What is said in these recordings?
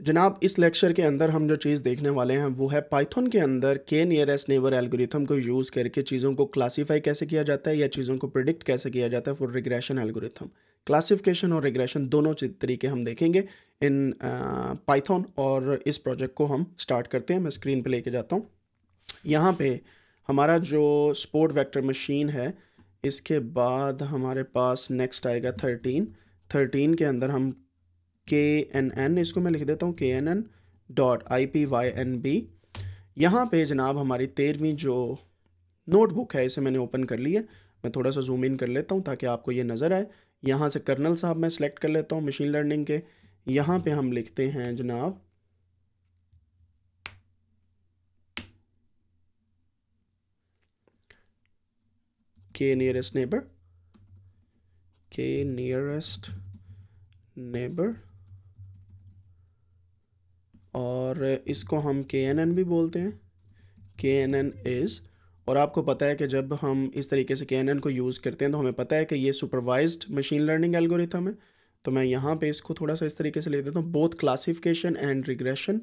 जनाब इस लेक्चर के अंदर हम जो चीज़ देखने वाले हैं वो है पाइथन के अंदर के नियरेस्ट नेबर एल्गोरिथम को यूज़ करके चीज़ों को क्लासीफाई कैसे किया जाता है या चीज़ों को प्रिडिक्ट कैसे किया जाता है फॉर रिग्रेशन एल्गोरिथम क्लासिफिकेशन और रिग्रेशन दोनों तरीके हम देखेंगे इन पाइथन और इस प्रोजेक्ट को हम स्टार्ट करते हैं मैं स्क्रीन पर लेके जाता हूँ यहाँ पर हमारा जो स्पोर्ट वैक्टर मशीन है इसके बाद हमारे पास नेक्स्ट आएगा थर्टीन थर्टीन के अंदर हम के एन एन इसको मैं लिख देता हूँ K N N dot I P Y N B यहाँ पे जनाब हमारी तेरहवीं जो नोटबुक है इसे मैंने ओपन कर ली है मैं थोड़ा सा जूम इन कर लेता हूँ ताकि आपको ये नज़र आए यहाँ से कर्नल साहब मैं सेलेक्ट कर लेता हूँ मशीन लर्निंग के यहाँ पे हम लिखते हैं जनाब K nearest neighbour K nearest neighbour और इसको हम के एन एन भी बोलते हैं के एन एन इज़ और आपको पता है कि जब हम इस तरीके से के एन एन को यूज़ करते हैं तो हमें पता है कि ये सुपरवाइज्ड मशीन लर्निंग एल्गोरिथम है तो मैं यहाँ पे इसको थोड़ा सा इस तरीके से ले देता हूँ बोथ क्लासिफिकेशन एंड रिग्रेशन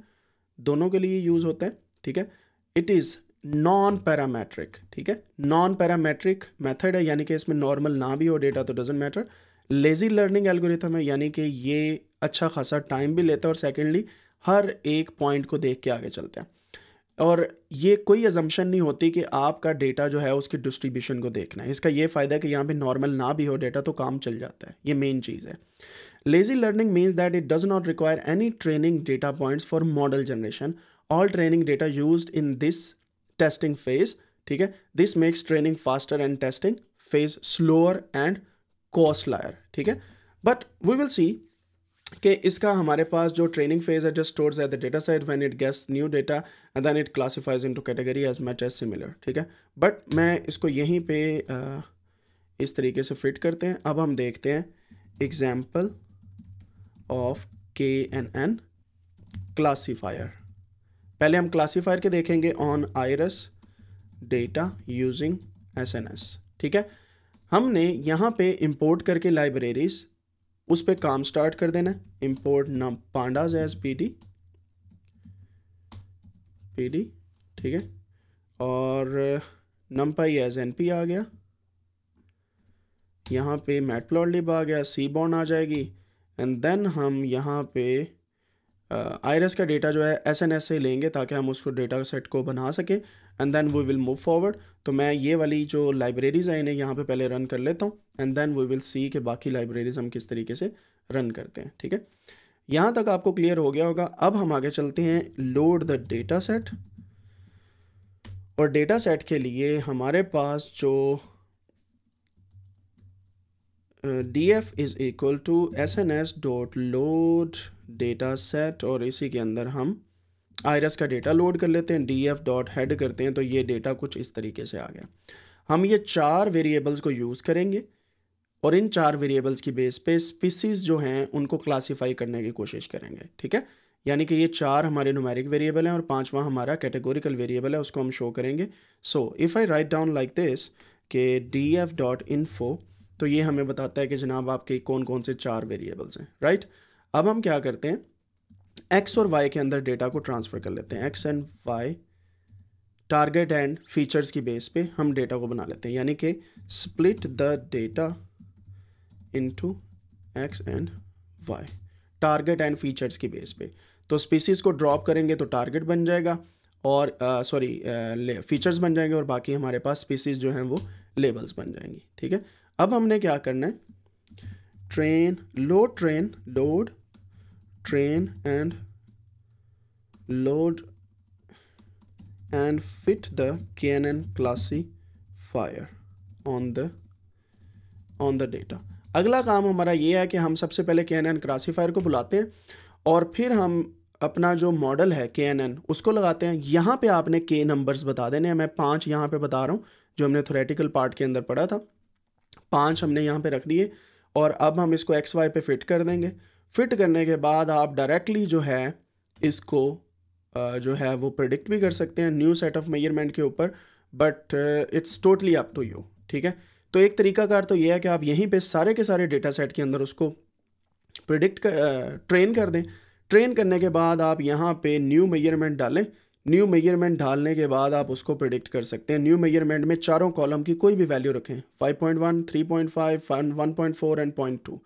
दोनों के लिए यूज़ होता है ठीक है इट इज़ नॉन पैरामेट्रिक ठीक है नॉन पैरामेट्रिक मेथड है यानी कि इसमें नॉर्मल ना भी हो डेटा तो doesn't matter lazy learning algorithm है यानी कि ये अच्छा खासा टाइम भी लेता है और सेकेंडली हर एक पॉइंट को देख के आगे चलते हैं और ये कोई एजम्पन नहीं होती कि आपका डेटा जो है उसकी डिस्ट्रीब्यूशन को देखना है इसका ये फ़ायदा है कि यहाँ पे नॉर्मल ना भी हो डेटा तो काम चल जाता है ये मेन चीज़ है lazy learning means that it does not require any training data points for model generation all training data use in this testing phase ठीक है this makes training faster and testing phase slower and costlier ठीक है but we will सी कि इसका हमारे पास जो training phase है just stores at the data side when it gets new data and then it classifies into category as match as similar ठीक है बट मैं इसको यहीं पे इस तरीके से फिट करते हैं अब हम देखते हैं example of K N N classifier पहले हम क्लासीफायर के देखेंगे on iris data using S ठीक है हमने यहाँ पे इम्पोर्ट करके लाइब्रेरीज़ उस पर काम स्टार्ट कर देना है इम्पोर्ट नाम pandas as P D P D ठीक है और numpy as N P आ गया यहाँ पे मैटप्लॉटलिब आ गया सी बॉन्ड आ जाएगी एंड देन हम यहाँ पे आयरस uh, का डेटा जो है एस एन एस से लेंगे ताकि हम उसको डेटा सेट को बना सकें and then we will move forward तो मैं ये वाली जो लाइब्रेरीज़ हैं इन्हें यहाँ पे पहले रन कर लेता हूँ and then we will see के बाकी लाइब्रेरीज़ हम किस तरीके से रन करते हैं ठीक है यहाँ तक आपको क्लियर हो गया होगा अब हम आगे चलते हैं लोड द डेटा सेट और डेटा सेट के लिए हमारे पास जो uh, df is equal to S N S dot load data set और इसी के अंदर हम आयरस का डेटा लोड कर लेते हैं डी एफ डॉट करते हैं तो ये डेटा कुछ इस तरीके से आ गया हम ये चार वेरिएबल्स को यूज़ करेंगे और इन चार वेरिएबल्स की बेस पे स्पीसीज जो हैं उनको क्लासीफाई करने की कोशिश करेंगे ठीक है यानी कि ये चार हमारे नुमेरिक वेरिएबल हैं और पांचवा हमारा कैटेगोरिकल वेरिएबल है उसको हम शो करेंगे so if I write down like this के डी एफ डॉट तो ये हमें बताता है कि जनाब आपके कौन कौन से चार वेरिएबल्स हैं राइट अब हम क्या करते हैं एक्स और वाई के अंदर डेटा को ट्रांसफ़र कर लेते हैं X and Y target and features की बेस पे हम डेटा को बना लेते हैं यानी कि split the data into X and Y target and features की बेस पे तो स्पीसीज़ को ड्रॉप करेंगे तो टारगेट बन जाएगा और सॉरी फीचर्स बन जाएंगे और बाकी हमारे पास स्पीसीज़ जो हैं वो लेबल्स बन जाएंगी ठीक है अब हमने क्या करना है train load train load train and load and fit the K N classifier on the on the data अगला काम हमारा ये है कि हम सबसे पहले क्लासी फायर को बुलाते हैं और फिर हम अपना जो मॉडल है एन उसको लगाते हैं यहाँ पे आपने के नंबर्स बता देने मैं पांच यहाँ पे बता रहा हूँ जो हमने थोरेटिकल पार्ट के अंदर पढ़ा था पाँच हमने यहाँ पे रख दिए और अब हम इसको एक्स वाई पे फिट कर देंगे फिट करने के बाद आप डायरेक्टली जो है इसको जो है वो प्रडिक्ट भी कर सकते हैं न्यू सेट ऑफ मेजरमेंट के ऊपर but it's totally up to you ठीक है तो एक तरीकाकार तो ये है कि आप यहीं पे सारे के सारे डेटा सेट के अंदर उसको प्रडिक्ट कर ट्रेन कर दें ट्रेन करने के बाद आप यहाँ पे न्यू मेजरमेंट डालें न्यू मेजरमेंट ढालने के बाद आप उसको प्रिडिक्ट कर सकते हैं न्यू मेजरमेंट में चारों कॉलम की कोई भी वैल्यू रखें 5.1, 3.5, 1.4 एंड 0.2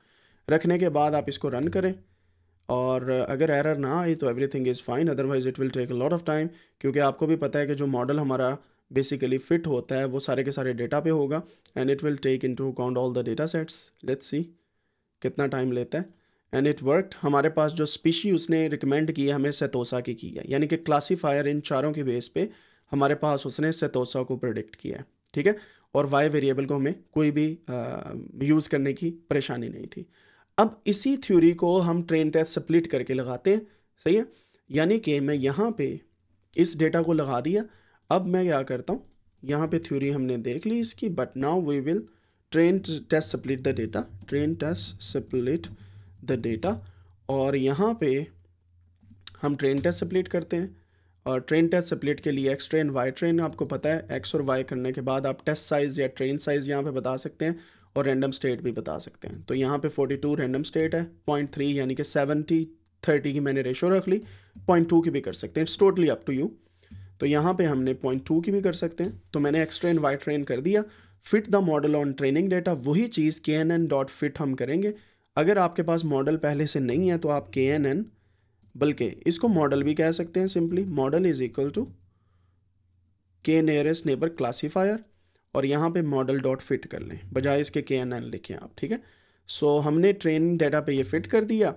रखने के बाद आप इसको रन करें और अगर एरर ना आए तो everything is fine otherwise it will take a lot of time क्योंकि आपको भी पता है कि जो मॉडल हमारा बेसिकली फिट होता है वो सारे के सारे डेटा पे होगा and it will take into account all the data sets let's see कितना टाइम लेता है एंड इट वर्कड हमारे पास जो स्पीशी उसने रिकमेंड की है हमें सेतोसा की की है यानी कि क्लासीफायर इन चारों के बेस पे हमारे पास उसने सेतोसा को प्रोडिक्ट किया है ठीक है और वाई वेरिएबल को हमें कोई भी यूज़ करने की परेशानी नहीं थी अब इसी थ्योरी को हम ट्रेन टेस्ट स्प्लिट करके लगाते हैं सही है यानी कि मैं यहाँ पे इस डेटा को लगा दिया अब मैं क्या करता हूँ यहाँ पे थ्योरी हमने देख ली इसकी but now we will train test split the data train test split the data और यहाँ पे हम ट्रेन टेस्ट सप्लेट करते हैं और ट्रेन टेस्ट सप्लेट के लिए एक्स ट्रेन वाई ट्रेन आपको पता है एक्स और वाई करने के बाद आप टेस्ट साइज़ या ट्रेन साइज़ यहाँ पे बता सकते हैं और रैंडम स्टेट भी बता सकते हैं तो यहाँ पे 42 रैंडम स्टेट है पॉइंट थ्री यानी कि 70 30 की मैंने रेशो रख ली पॉइंट टू की भी कर सकते हैं it's totally up to you तो यहाँ पे हमने पॉइंट टू की भी कर सकते हैं तो मैंने एक्स ट्रेन वाई ट्रेन कर दिया fit the model on training data वही चीज़ के एन एन डॉट फिट हम करेंगे अगर आपके पास मॉडल पहले से नहीं है तो आप के एन एन बल्कि इसको मॉडल भी कह सकते हैं simply model is equal to K nearest neighbour classifier और यहाँ पे मॉडल डॉट फिट कर लें बजाय इसके के एन एन लिखें आप ठीक है सो so, हमने ट्रेन डेटा पे ये फिट कर दिया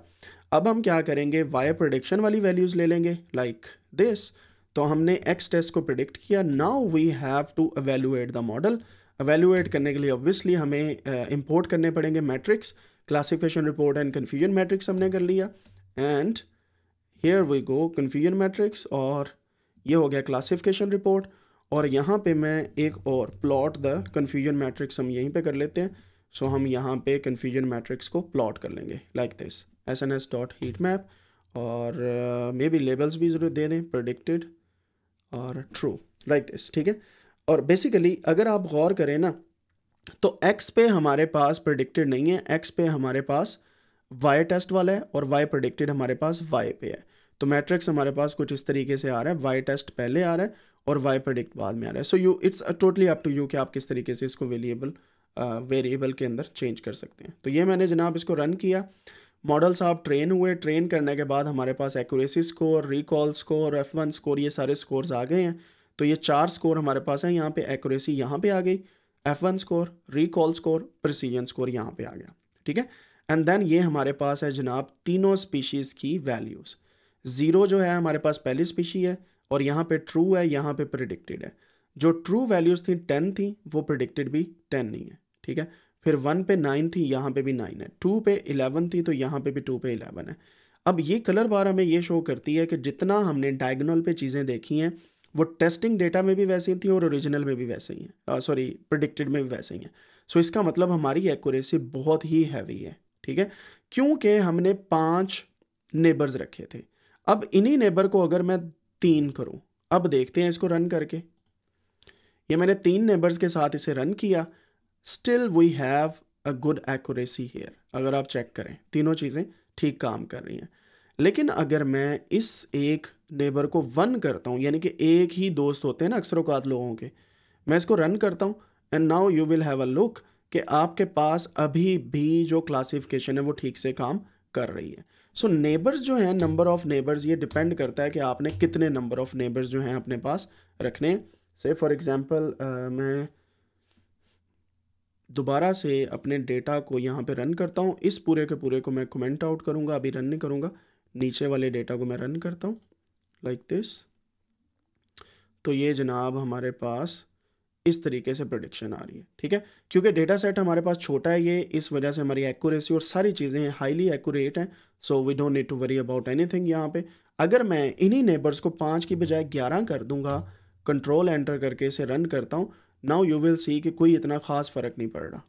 अब हम क्या करेंगे वाई प्रोडिक्शन वाली वैल्यूज़ ले लेंगे लाइक like दिस तो हमने एक्स टेस्ट को प्रिडिक्ट किया now we have to evaluate the model evaluate करने के लिए ऑब्वियसली हमें इम्पोर्ट uh, करने पड़ेंगे matrix classification report and confusion matrix हमने कर लिया and here we go confusion matrix और ये हो गया क्लासिफिकेशन रिपोर्ट और यहाँ पे मैं एक और प्लॉट द कन्फ्यूजन मैट्रिक्स हम यहीं पे कर लेते हैं सो so, हम यहाँ पे कन्फ्यूजन मैट्रिक्स को प्लॉट कर लेंगे like this S N S dot heat map और मे बी लेबल्स भी ज़रूर दे दें प्रडिक्टेड और ट्रू लाइक दिस ठीक है और बेसिकली अगर आप गौर करें ना तो x पे हमारे पास प्रडिक्टेड नहीं है x पे हमारे पास y टेस्ट वाला है और y प्रडिक्टेड हमारे पास y पे है तो मैट्रिक्स हमारे पास कुछ इस तरीके से आ रहा है वाई टेस्ट पहले आ रहा है और वाई प्रोडिक्ट बाद में आ रहा है so you it's totally up to you कि आप किस तरीके से इसको वेरिएबल वेरिएबल uh, के अंदर चेंज कर सकते हैं तो ये मैंने जनाब इसको रन किया मॉडल साहब ट्रेन हुए ट्रेन करने के बाद हमारे पास accuracy score recall score F one score ये सारे स्कोर्स आ गए हैं तो ये चार स्कोर हमारे पास हैं यहाँ पे एक्यूरेसी यहाँ पे आ गई F one score recall score precision score यहाँ पे आ गया ठीक है एंड देन ये हमारे पास है जनाब तीनों स्पीशीज़ की वैल्यूज़ ज़ीरो जो है हमारे पास पहली स्पीशी है और यहाँ पे ट्रू है यहाँ पे प्रिडिक्टेड है जो ट्रू वैल्यूज़ थी टेन थी वो प्रिडिक्टेड भी टेन नहीं है ठीक है फिर वन पे नाइन थी यहाँ पे भी नाइन है टू पे इलेवन थी तो यहाँ पे भी टू पे इलेवन है अब ये कलर बार हमें ये शो करती है कि जितना हमने डायगनल पे चीज़ें देखी हैं वो टेस्टिंग डेटा में भी वैसे ही थी और ओरिजिनल में भी वैसे ही है सॉरी प्रडिक्टेड में भी वैसे ही है सो so, इसका मतलब हमारी एक्यूरेसी बहुत ही हैवी है ठीक है क्योंकि हमने पांच नेबर्स रखे थे अब इन्हीं नेबर को अगर मैं तीन करूं अब देखते हैं इसको रन करके ये मैंने तीन नेबर्स के साथ इसे रन किया still we have a good accuracy here अगर आप चेक करें तीनों चीज़ें ठीक काम कर रही हैं लेकिन अगर मैं इस एक नेबर को वन करता हूँ यानी कि एक ही दोस्त होते हैं ना अक्सर अवकात लोगों के मैं इसको रन करता हूँ and now you will have a look कि आपके पास अभी भी जो क्लासिफिकेशन है वो ठीक से काम कर रही है सो so, नेबर्स जो हैं नंबर ऑफ़ नेबर्स ये डिपेंड करता है कि आपने कितने नंबर ऑफ़ नेबर्स जो हैं अपने पास रखने से फॉर एग्ज़ाम्पल मैं दोबारा से अपने डेटा को यहाँ पे रन करता हूँ इस पूरे के पूरे को मैं कमेंट आउट करूँगा अभी रन नहीं करूँगा नीचे वाले डेटा को मैं रन करता हूँ लाइक दिस तो ये जनाब हमारे पास इस तरीके से प्रोडिक्शन आ रही है ठीक है क्योंकि डेटा सेट हमारे पास छोटा है ये इस वजह से हमारी एक्यूरेसी और सारी चीज़ें हैं हाईली एक्यूरेट हैं so we don't need to worry about anything यहाँ पर अगर मैं इन्हीं नेबर्स को पाँच की बजाय ग्यारह कर दूंगा कंट्रोल एंटर करके इसे रन करता हूँ नाउ यू विल सी कि कोई इतना ख़ास फ़र्क नहीं पड़ रहा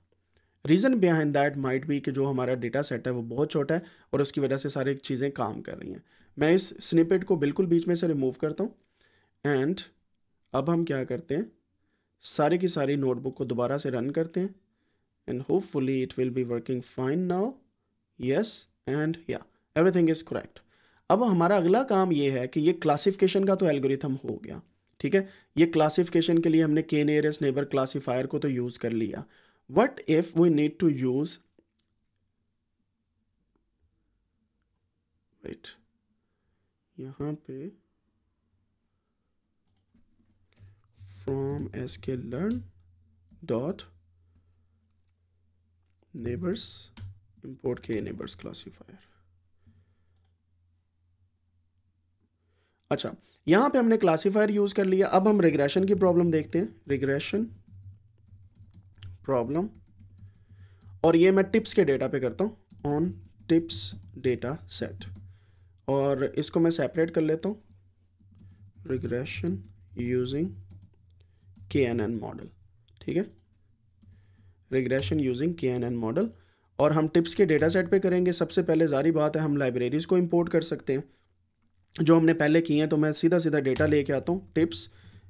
रीज़न बिहाइंड दैट माइट भी कि जो हमारा डेटा सेट है वो बहुत छोटा है और उसकी वजह से सारी चीज़ें काम कर रही हैं मैं इस स्निपेट को बिल्कुल बीच में से रिमूव करता हूँ एंड अब हम क्या करते हैं सारी की सारी नोटबुक को दोबारा से रन करते हैं and hopefully it will be working fine now yes and yeah everything is correct अब हमारा अगला काम ये है कि ये क्लासिफिकेशन का तो एल्गोरिथम हो गया ठीक है ये क्लासिफिकेशन के लिए हमने केन नियरेस्ट नेबर क्लासीफायर को तो यूज़ कर लिया What if we need to use, wait, यहाँ पे from sklearn dot neighbors import k neighbors classifier अच्छा यहाँ पे हमने क्लासिफायर यूज़ कर लिया अब हम रिग्रेशन की प्रॉब्लम देखते हैं रिग्रेशन प्रॉब्लम और ये मैं टिप्स के डेटा पे करता हूँ ऑन टिप्स डेटा सेट और इसको मैं सेपरेट कर लेता हूँ regression using K N N model ठीक है regression using K N N model और हम टिप्स के डेटा सेट पर करेंगे सबसे पहले जारी बात है हम लाइब्रेरीज़ को इम्पोर्ट कर सकते हैं जो हमने पहले किए हैं तो मैं सीधा सीधा डेटा लेके आता हूँ tips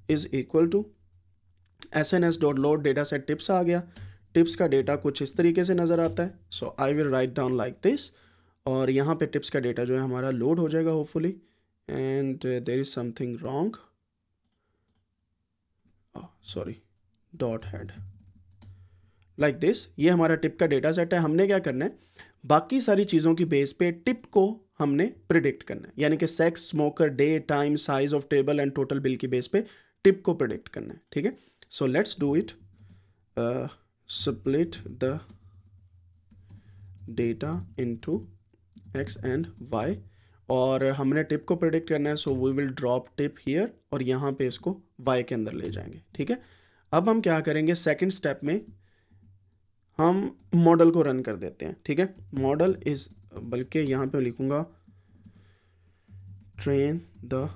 is equal to S N S dot load data set tips आ गया टिप्स का डेटा कुछ इस तरीके से नज़र आता है so I will write down like this और यहाँ पे टिप्स का डेटा जो है हमारा लोड हो जाएगा hopefully and there is something wrong sorry dot head like this ये हमारा टिप का डेटा सेट है हमने क्या करना है बाकी सारी चीज़ों की बेस पे टिप को हमने प्रिडिक्ट करना है यानी कि sex smoker day time size of table and total bill की बेस पे टिप को प्रिडिक्ट करना है ठीक है so let's do it uh, split the data into x and y और हमने टिप को प्रेडिक्ट करना है so we will drop tip here और यहाँ पे इसको y के अंदर ले जाएंगे ठीक है अब हम क्या करेंगे सेकंड स्टेप में हम मॉडल को रन कर देते हैं ठीक है मॉडल इज़ बल्कि यहाँ पे लिखूंगा train the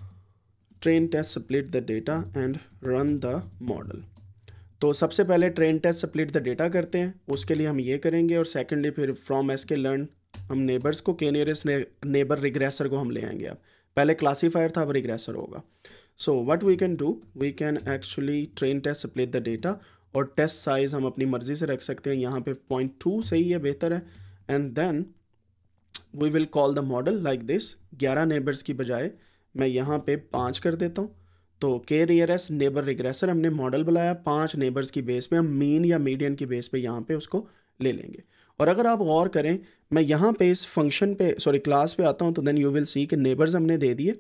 train test split the data and run the model तो सबसे पहले train test split the data करते हैं उसके लिए हम ये करेंगे और सेकेंडली फिर फ्रॉम एस के लर्न हम नेबर्स को के नियरेस्ट नेबर रिग्रेसर को हम ले आएंगे अब पहले क्लासीफायर था अब रिग्रेसर होगा so what we can do we can actually train test split the data और टेस्ट साइज़ हम अपनी मर्ज़ी से रख सकते हैं यहाँ पे पॉइंट टू सही है बेहतर है and then we will call the model like this ग्यारह नेबर्स की बजाय मैं यहाँ पे पाँच कर देता हूँ तो के एस नेबर रिग्रेसर हमने मॉडल बुलाया पाँच नेबर्स की बेस पे हम मेन या मीडियन की बेस पे यहाँ पे उसको ले लेंगे और अगर आप गौर करें मैं यहाँ पे इस फंक्शन पे सॉरी क्लास पे आता हूँ तो देन यू विल सी कि नेबर्स हमने दे दिए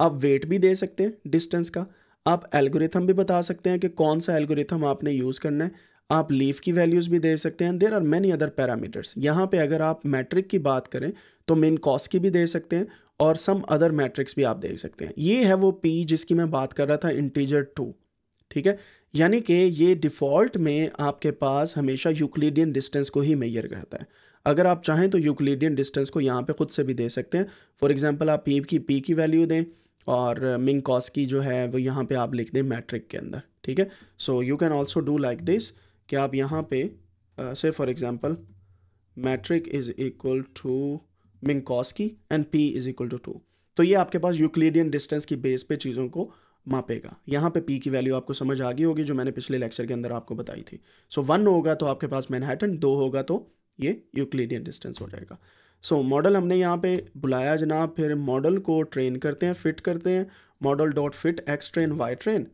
आप वेट भी दे सकते हैं डिस्टेंस का आप एल्गोरिथम भी बता सकते हैं कि कौन सा एल्गोरिथम आपने यूज़ करना है आप लीफ की वैल्यूज़ भी दे सकते हैं there are many other parameters यहाँ पे अगर आप मैट्रिक की बात करें तो मेन कॉस की भी दे सकते हैं और सम अदर मैट्रिक्स भी आप देख सकते हैं ये है वो पी जिसकी मैं बात कर रहा था इंटीजर टू ठीक है यानी कि ये डिफ़ॉल्ट में आपके पास हमेशा यूक्लिडियन डिस्टेंस को ही मैयर करता है अगर आप चाहें तो यूक्लिडियन डिस्टेंस को यहाँ पे खुद से भी दे सकते हैं फॉर एग्जांपल आप पी की पी की वैल्यू दें और मिंग कॉस की जो है वो यहाँ पे आप लिख दें मैट्रिक के अंदर ठीक है so you can also do like this कि आप यहाँ पे से for example metric is equal to की and P is equal to two तो ये आपके पास यूक्लिडियन डिस्टेंस की बेस पे चीज़ों को मापेगा यहाँ पे पी की वैल्यू आपको समझ आ गई होगी जो मैंने पिछले लेक्चर के अंदर आपको बताई थी सो so, वन होगा तो आपके पास मैनहैटन दो होगा तो ये यूक्लिडियन डिस्टेंस हो जाएगा सो so, मॉडल हमने यहाँ पे बुलाया जनाब फिर मॉडल को ट्रेन करते हैं फिट करते हैं model dot fit X train Y train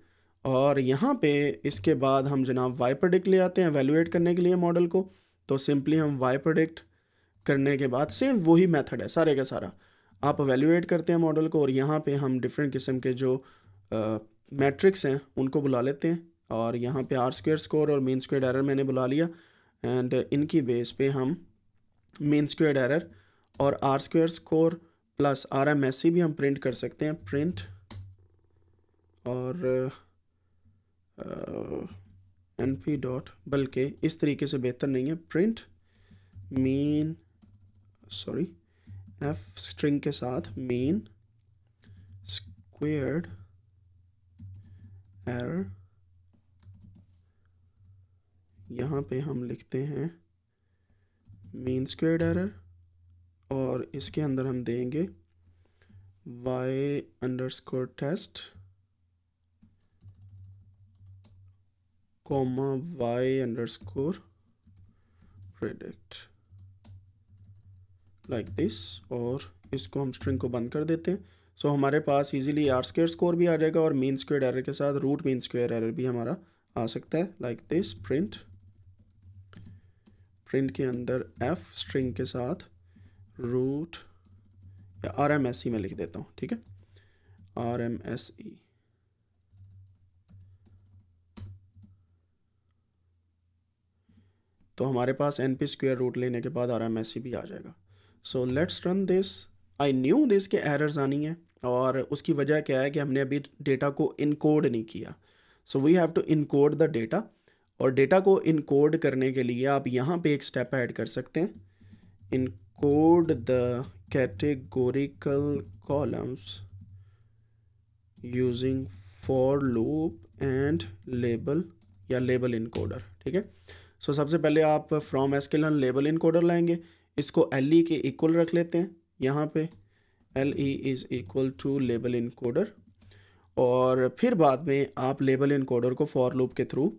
और यहाँ पे इसके बाद हम जनाब वाई प्रोडिक्ट ले आते हैं वैल्यूएट करने के लिए मॉडल को तो सिंपली हम वाई प्रोडिक्ट करने के बाद सेम वही मेथड है सारे का सारा आप अवेल्यूएट करते हैं मॉडल को और यहाँ पे हम डिफरेंट किस्म के जो मैट्रिक्स हैं उनको बुला लेते हैं और यहाँ पे आर स्क्वेयर स्कोर और मेन स्क्वेयर एरर मैंने बुला लिया एंड इनकी बेस पे हम मेन स्क्वेयर एरर और R square score plus R M S C भी हम प्रिंट कर सकते हैं प्रिंट और एन पी डॉट बल्कि इस तरीके से बेहतर नहीं है print mean sorry F string के साथ मेन स्क्वेयर्ड एरर यहाँ पे हम लिखते हैं मेन स्क्वेयर्ड एरर और इसके अंदर हम देंगे under underscore test comma under underscore predict like this और इसको हम स्ट्रिंग को बंद कर देते हैं सो so, हमारे पास इजीली आर स्केयर स्कोर भी आ जाएगा और मीन स्क्वेयर एरर के साथ रूट मीन स्क्वेयर एरर भी हमारा आ सकता है लाइक दिस प्रिंट प्रिंट के अंदर एफ स्ट्रिंग के साथ रूट या आर एम एस ई में लिख देता हूँ ठीक है आर एम एस ई तो हमारे पास एन पी स्क्वेयर रूट लेने के बाद आर एम एस ई भी आ जाएगा so let's run this I knew this के एरर्स आनी है और उसकी वजह क्या है कि हमने अभी डेटा को इनकोड नहीं किया so we have to encode the data और डेटा को इनकोड करने के लिए आप यहाँ पे एक स्टेप ऐड कर सकते हैं encode the categorical columns using for loop and label या लेबल इनकोडर ठीक है सो सबसे पहले आप फ्रॉम एसकेलन लेबल इनकोडर लाएंगे इसको एल ई e के इक्वल रख लेते हैं यहाँ पे L E is equal to label coder और फिर बाद में आप लेबल कोडर को फॉर लूप के थ्रू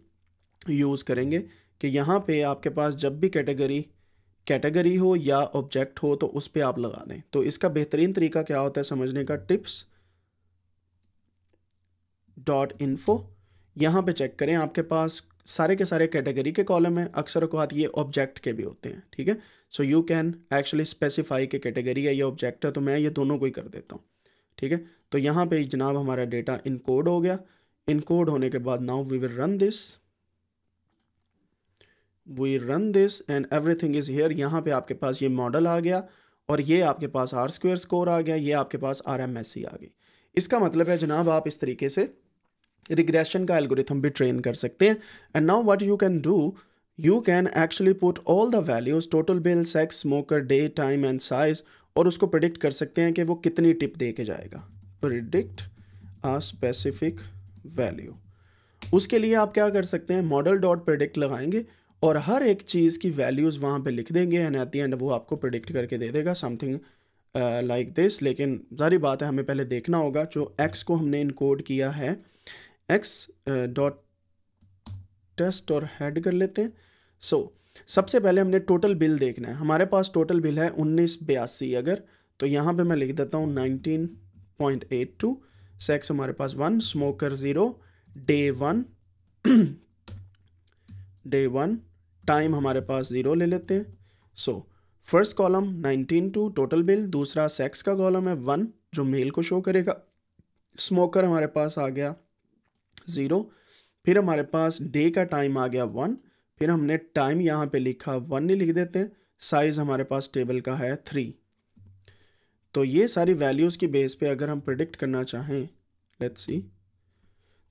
यूज़ करेंगे कि यहाँ पे आपके पास जब भी कैटेगरी कैटेगरी हो या ऑब्जेक्ट हो तो उस पर आप लगा दें तो इसका बेहतरीन तरीका क्या होता है समझने का टिप्स डॉट इन्फो यहाँ पे चेक करें आपके पास सारे के सारे कैटेगरी के कॉलम हैं अक्सर अवकात ये ऑब्जेक्ट के भी होते हैं ठीक है so you can actually specify के कैटेगरी है ये ऑब्जेक्ट है तो मैं ये दोनों को ही कर देता हूँ ठीक है तो यहाँ पे जनाब हमारा डेटा इनकोड हो गया इनकोड होने के बाद now we will run this we run this and everything is here यहाँ पे आपके पास ये मॉडल आ गया और ये आपके पास आर स्क्वेयर स्कोर आ गया ये आपके पास आर एम एस सी आ गई इसका मतलब है जनाब आप इस तरीके से रिग्रेशन का एल्गोरिथम भी ट्रेन कर सकते हैं and now what you can do you can actually put all the values total bill sex smoker day time and size और उसको प्रिडिक्ट कर सकते हैं कि वो कितनी टिप दे के जाएगा प्रिडिक्ट अ स्पेसिफिक वैल्यू उसके लिए आप क्या कर सकते हैं मॉडल डॉट प्रिडिक्ट लगाएंगे और हर एक चीज़ की वैल्यूज़ वहाँ पे लिख देंगे एंड एट दी एंड वो आपको प्रिडिक्ट करके दे देगा समथिंग लाइक दिस लेकिन जारी बात है हमें पहले देखना होगा जो एक्स को हमने इनकोड किया है एक्स डॉट टेस्ट और हेड कर लेते हैं सो so, सबसे पहले हमने टोटल बिल देखना है हमारे पास टोटल बिल है उन्नीस बयासी अगर तो यहाँ पे मैं लिख देता हूँ nineteen point eight two sex हमारे पास one smoker zero day one day one time हमारे पास ज़ीरो ले लेते हैं so first column nineteen two total bill दूसरा सेक्स का कॉलम है वन जो मेल को शो करेगा स्मोकर हमारे पास आ गया ज़ीरो फिर हमारे पास डे का टाइम आ गया वन फिर हमने टाइम यहाँ पे लिखा वन नहीं लिख देते साइज़ हमारे पास टेबल का है थ्री तो ये सारी वैल्यूज़ की बेस पे अगर हम प्रडिक्ट करना चाहें लेट्स सी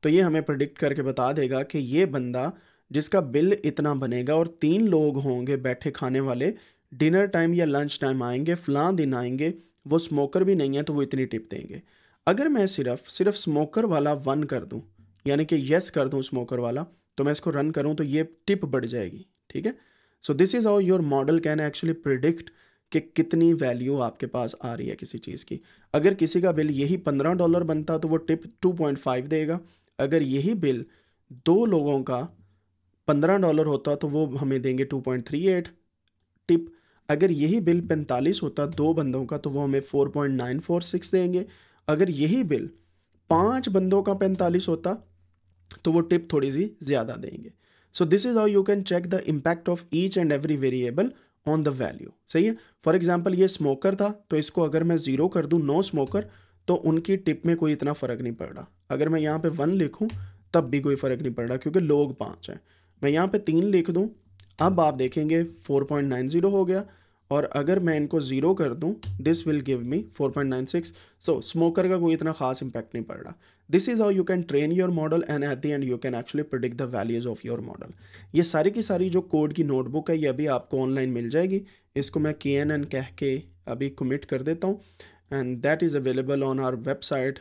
तो ये हमें प्रडिक्ट करके बता देगा कि ये बंदा जिसका बिल इतना बनेगा और तीन लोग होंगे बैठे खाने वाले डिनर टाइम या लंच टाइम आएंगे फ़लाँ दिन आएंगे वो स्मोकर भी नहीं है तो वो इतनी टिप देंगे अगर मैं सिर्फ सिर्फ स्मोकर वाला वन कर दूँ यानी कि येस कर दूँ स्मोकर वाला तो मैं इसको रन करूँ तो ये टिप बढ़ जाएगी ठीक है so this is how your model can actually predict कि कितनी वैल्यू आपके पास आ रही है किसी चीज़ की अगर किसी का बिल यही पंद्रह डॉलर बनता तो वो टिप टू पॉइंट फाइव देगा अगर यही बिल दो लोगों का पंद्रह डॉलर होता तो वो हमें देंगे two point three eight tip अगर यही बिल पैंतालीस होता दो बंदों का तो वो हमें four point nine four six देंगे अगर यही बिल पाँच बंदों का पैंतालीस होता तो वो टिप थोड़ी सी ज़्यादा देंगे so this is how you can check the impact of each and every variable on the value सही है फॉर एग्जाम्पल ये स्मोकर था तो इसको अगर मैं ज़ीरो कर दूँ नो स्मोकर तो उनकी टिप में कोई इतना फ़र्क नहीं पड़ रहा अगर मैं यहाँ पे वन लिखूँ तब भी कोई फ़र्क नहीं पड़ रहा क्योंकि लोग पाँच हैं मैं यहाँ पे तीन लिख दूँ अब आप देखेंगे फोर पॉइंट नाइन जीरो हो गया और अगर मैं इनको ज़ीरो कर दूँ this will give me four point nine six so smoker का कोई इतना ख़ास इम्पैक्ट नहीं पड़ रहा this is how you can train your model and at the end you can actually predict the values of your model ये सारी की सारी जो कोड की नोटबुक है ये अभी आपको ऑनलाइन मिल जाएगी इसको मैं के एन एन कह के अभी कमिट कर देता हूँ and that is available on our website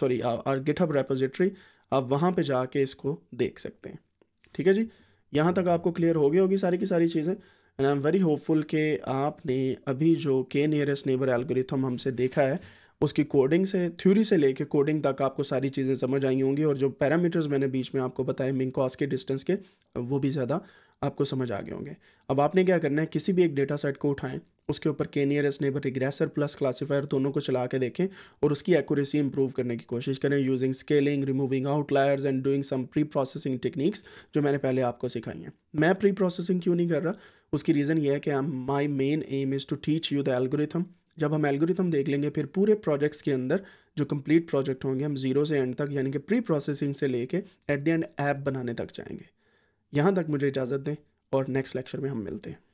sorry our GitHub repository आप वहाँ पर जाके इसको देख सकते हैं ठीक है जी यहाँ तक आपको क्लियर हो गई होगी सारी की सारी चीज़ें and I am very hopeful कि आपने अभी जो के नियरेस्ट नेबर एल्गोरिथम हमसे देखा है उसकी कोडिंग से थ्योरी से लेके कोडिंग तक आपको सारी चीज़ें समझ आई होंगी और जो पैरामीटर्स मैंने बीच में आपको बताए मिंकॉस के डिस्टेंस के वो भी ज़्यादा आपको समझ आ गए होंगे अब आपने क्या करना है किसी भी एक डेटा सेट को उठाएं उसके ऊपर के nearest neighbour regressor plus classifier दोनों को चला के देखें और उसकी एक्यूरेसी इंप्रूव करने की कोशिश करें using scaling removing outliers and doing some preprocessing techniques जो मैंने पहले आपको सिखाई हैं मैं प्री प्रोसेसिंग क्यों नहीं कर रहा उसकी रीज़न ये है कि my main aim is to teach you the algorithm जब हम एल्गोरिथम देख लेंगे फिर पूरे प्रोजेक्ट्स के अंदर जो कंप्लीट प्रोजेक्ट होंगे हम जीरो से एंड तक यानी कि प्री प्रोसेसिंग से लेके एट द एंड ऐप बनाने तक जाएंगे यहाँ तक मुझे इजाज़त दें और नेक्स्ट लेक्चर में हम मिलते हैं